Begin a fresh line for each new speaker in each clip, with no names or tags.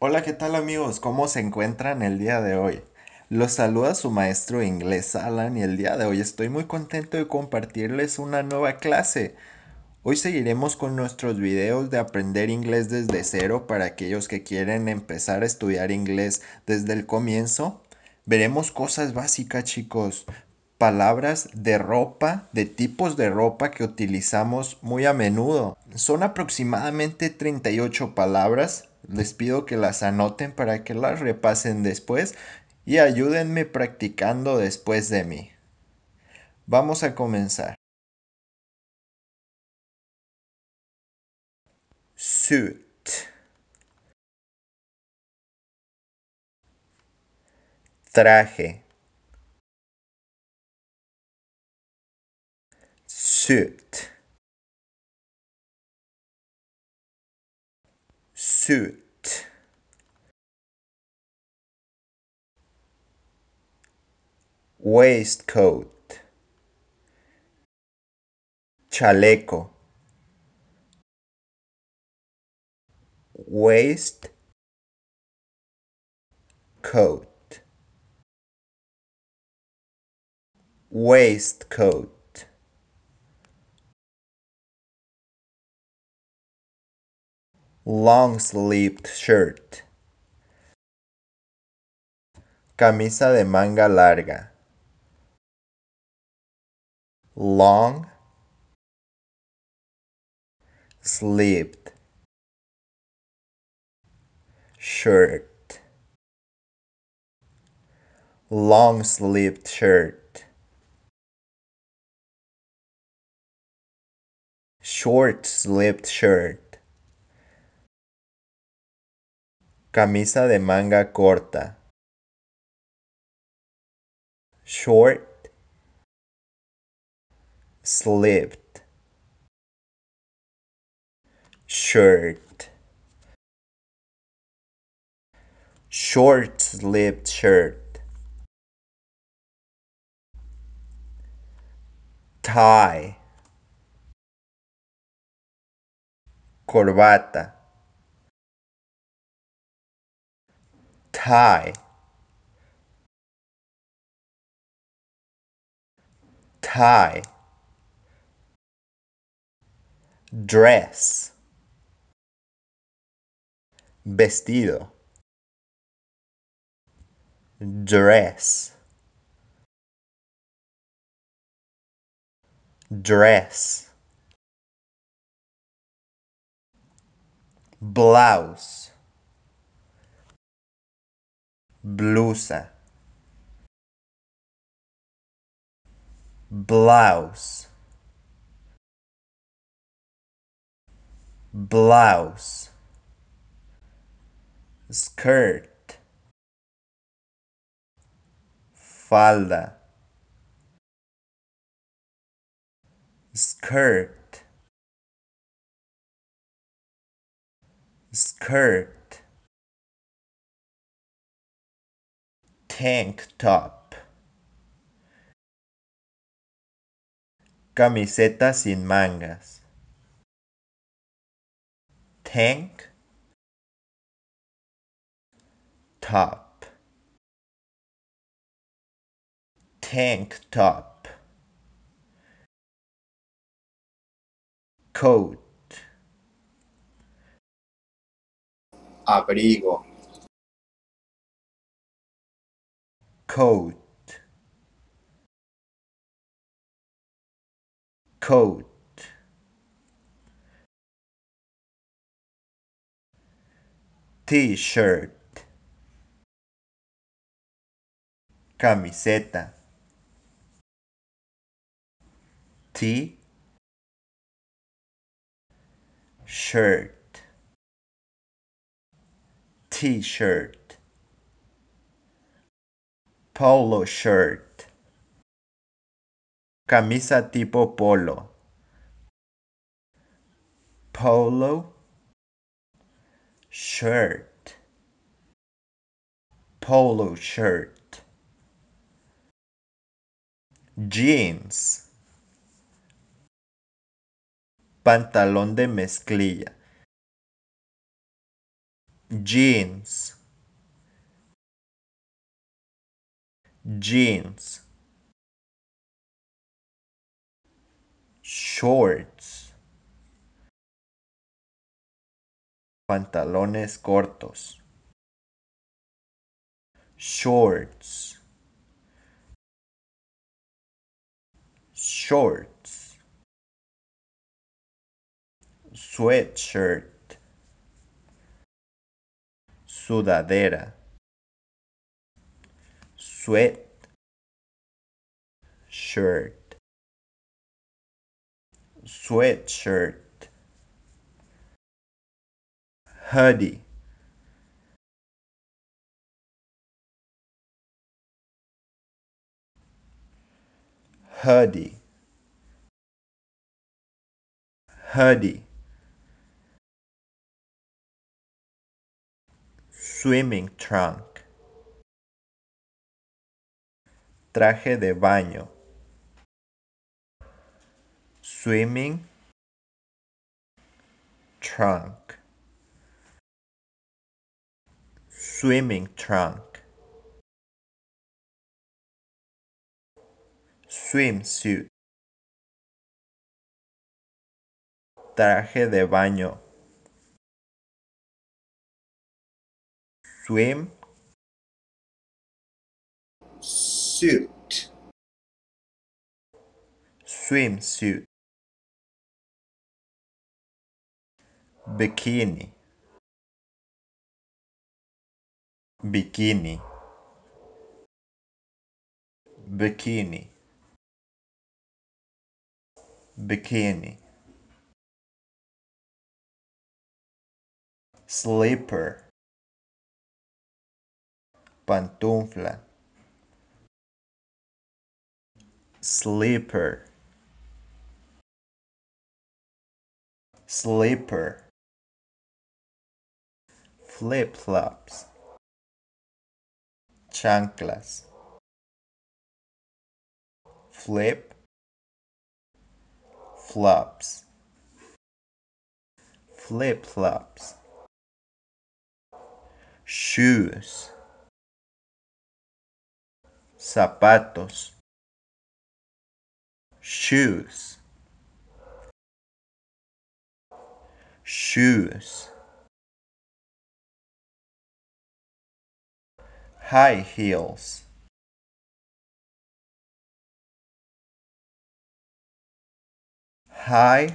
Hola, ¿qué tal amigos? ¿Cómo se encuentran el día de hoy? Los saluda su maestro inglés Alan y el día de hoy estoy muy contento de compartirles una nueva clase. Hoy seguiremos con nuestros videos de aprender inglés desde cero para aquellos que quieren empezar a estudiar inglés desde el comienzo. Veremos cosas básicas chicos, palabras de ropa, de tipos de ropa que utilizamos muy a menudo. Son aproximadamente 38 palabras les pido que las anoten para que las repasen después y ayúdenme practicando después de mí. Vamos a comenzar.
Suit. Traje. Suit. suit waistcoat chaleco waist coat waistcoat long sleeved shirt. Camisa de manga larga. Long sleeved shirt. Long sleeved shirt. Short sleeved shirt. camisa de manga corta, short, sleeved, shirt, short sleeved shirt, tie, corbata. tie tie dress vestido dress dress blouse blusa blouse blouse skirt falda skirt skirt tank top. Camiseta sin mangas. Tank top. Tank top. Coat. Abrigo. coat coat t-shirt camiseta t shirt t-shirt polo
shirt, camisa tipo polo, polo shirt,
polo shirt, jeans, pantalón de mezclilla, jeans jeans shorts pantalones cortos shorts shorts sweatshirt sudadera sweat shirt sweatshirt hoodie hoodie hoodie swimming trunk
traje de baño, swimming,
trunk, swimming trunk, swimsuit, traje de baño, swim, suit swimsuit bikini bikini bikini bikini slipper pantufla sleeper sleeper flip-flops chanclas flip flops flip-flops shoes zapatos shoes shoes high heels high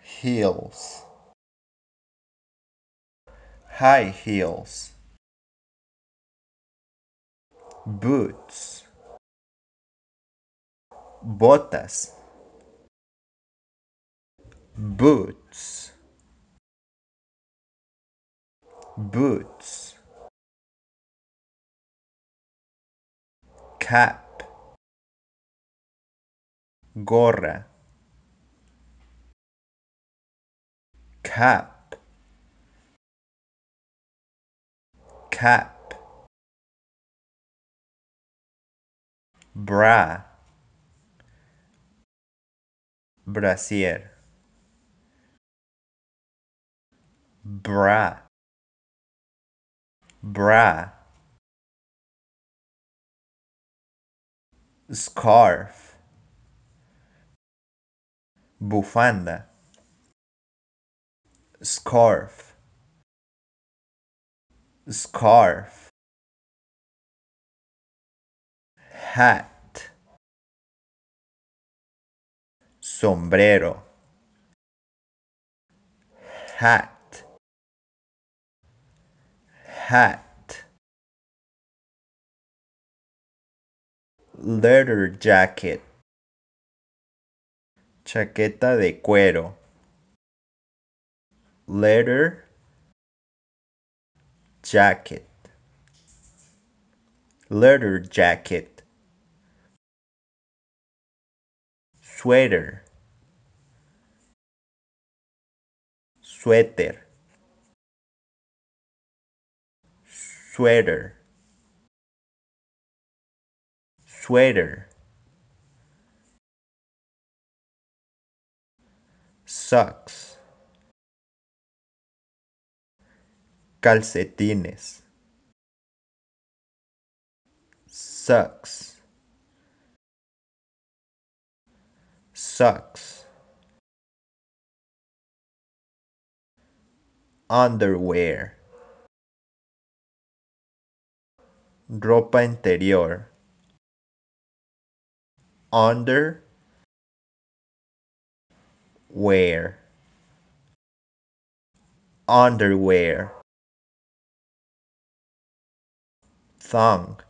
heels high heels boots botas boots boots cap gorra cap cap bra brasier bra bra scarf bufanda scarf scarf hat sombrero, hat, hat, leather jacket, chaqueta de cuero, leather
jacket, leather
jacket, sweater suéter sweater sweater socks calcetines socks socks underwear. Ropa interior. Under. Wear. Underwear. Thong.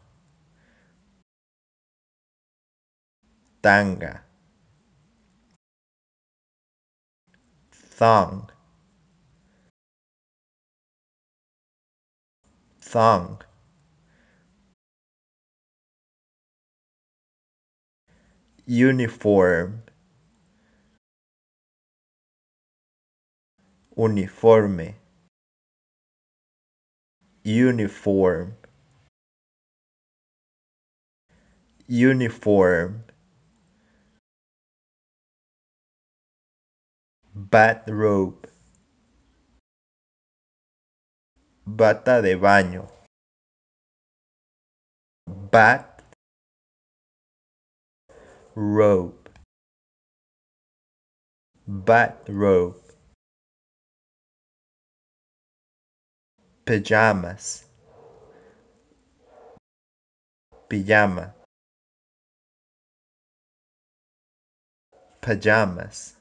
Tanga. Thong thong. Uniform. Uniforme. Uniform. Uniform. Bathrobe bata de baño, bat, robe, bat robe, pajamas, pijama, pajamas.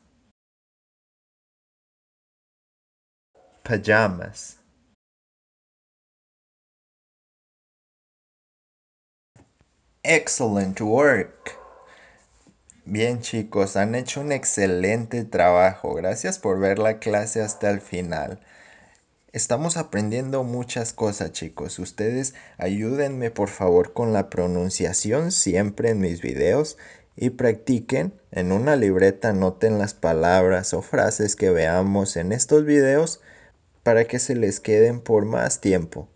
pajamas ¡Excelente work. Bien chicos, han hecho un
excelente trabajo. Gracias por ver la clase hasta el final. Estamos aprendiendo muchas cosas chicos. Ustedes ayúdenme por favor con la pronunciación siempre en mis videos y practiquen. En una libreta noten las palabras o frases que veamos en estos videos para que se les queden por más tiempo.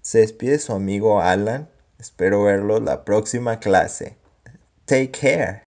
Se despide su amigo Alan Espero verlos la próxima clase. Take care.